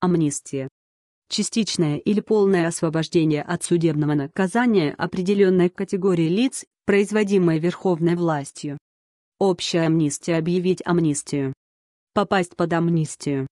амнистия. Частичное или полное освобождение от судебного наказания определенной категории лиц, производимое верховной властью. Общая амнистия объявить амнистию. Попасть под амнистию.